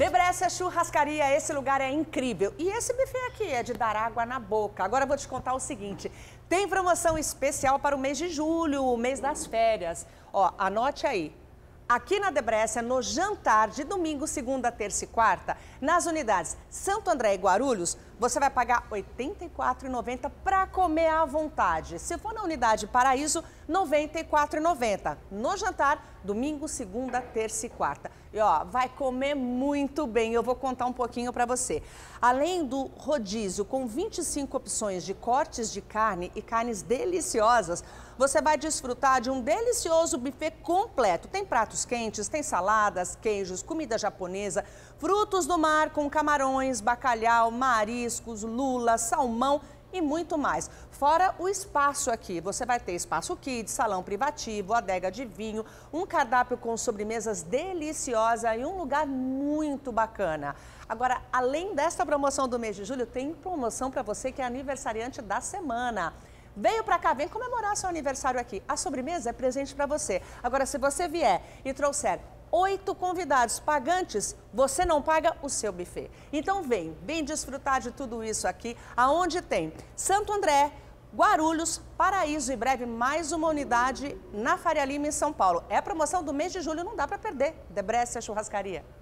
Debreça Churrascaria, esse lugar é incrível. E esse buffet aqui é de dar água na boca. Agora vou te contar o seguinte, tem promoção especial para o mês de julho, o mês das férias. Ó, anote aí, aqui na Debrecia, no jantar de domingo, segunda, terça e quarta, nas unidades Santo André e Guarulhos, você vai pagar R$ 84,90 para comer à vontade. Se for na unidade Paraíso, R$ 94,90. No jantar, domingo, segunda, terça e quarta. E ó, vai comer muito bem. Eu vou contar um pouquinho para você. Além do rodízio com 25 opções de cortes de carne e carnes deliciosas, você vai desfrutar de um delicioso buffet completo. Tem pratos quentes, tem saladas, queijos, comida japonesa, frutos do mar com camarões, bacalhau, marisco mariscos, lula, salmão e muito mais. Fora o espaço aqui, você vai ter espaço kids, salão privativo, adega de vinho, um cardápio com sobremesas deliciosa e um lugar muito bacana. Agora, além desta promoção do mês de julho, tem promoção para você que é aniversariante da semana. Veio para cá, vem comemorar seu aniversário aqui. A sobremesa é presente para você. Agora, se você vier e trouxer oito convidados pagantes, você não paga o seu buffet. Então vem, vem desfrutar de tudo isso aqui, aonde tem Santo André, Guarulhos, Paraíso e breve mais uma unidade na Faria Lima em São Paulo. É a promoção do mês de julho, não dá para perder. Debrece a churrascaria.